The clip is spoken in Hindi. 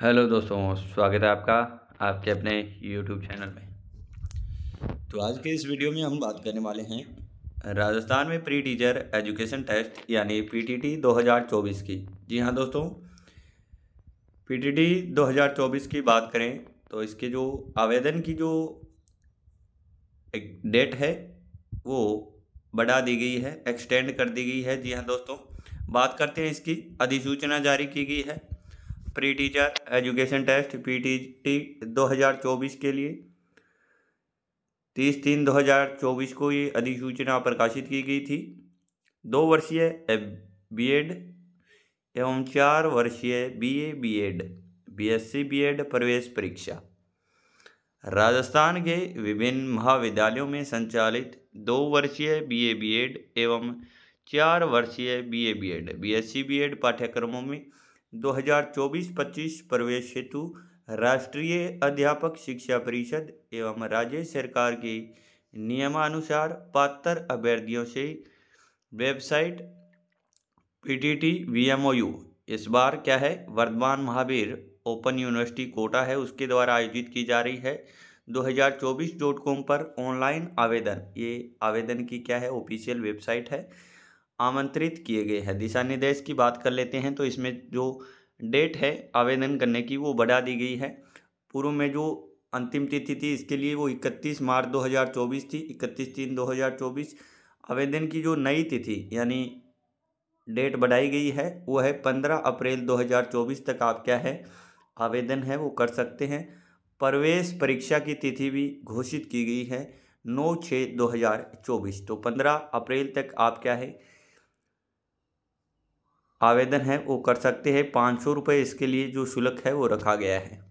हेलो दोस्तों स्वागत है आपका आपके अपने यूट्यूब चैनल में तो आज के इस वीडियो में हम बात करने वाले हैं राजस्थान में प्री टीचर एजुकेशन टेस्ट यानी पीटीटी 2024 की जी हाँ दोस्तों पीटीटी 2024 की बात करें तो इसके जो आवेदन की जो एक डेट है वो बढ़ा दी गई है एक्सटेंड कर दी गई है जी हाँ दोस्तों बात करते हैं इसकी अधिसूचना जारी की गई है pre teacher education test P T T दो हज़ार चौबीस के लिए तीस तीन दो हज़ार चौबीस को ये अधिसूचना प्रकाशित की गई थी दो वर्षीय बी एड एवं चार वर्षीय B A B ed B S C B ed प्रवेश परीक्षा राजस्थान के विभिन्न महाविद्यालयों में संचालित दो वर्षीय बी ए बी एड एवं चार वर्षीय B A B ed B S C B ed पाठ्यक्रमों में 2024-25 प्रवेश हेतु राष्ट्रीय अध्यापक शिक्षा परिषद एवं राज्य सरकार के नियमानुसार पात्र अभ्यर्थियों से website T V M O U इस बार क्या है वर्धमान महावीर ओपन यूनिवर्सिटी कोटा है उसके द्वारा आयोजित की जा रही है 2024.com पर ऑनलाइन आवेदन ये आवेदन की क्या है ऑफिशियल वेबसाइट है आमंत्रित किए गए हैं दिशा निर्देश की बात कर लेते हैं तो इसमें जो डेट है आवेदन करने की वो बढ़ा दी गई है पूर्व में जो अंतिम तिथि थी इसके लिए वो 31 मार्च 2024 थी 31 तीन 2024 आवेदन की जो नई तिथि यानी डेट बढ़ाई गई है वो है 15 अप्रैल 2024 तक आप क्या है आवेदन है वो कर सकते हैं प्रवेश परीक्षा की तिथि भी घोषित की गई है नौ छः दो हज़ार चौबीस तो पंद्रह अप्रैल तक आप क्या है आवेदन है वो कर सकते हैं पाँच सौ रुपये इसके लिए जो शुल्क है वो रखा गया है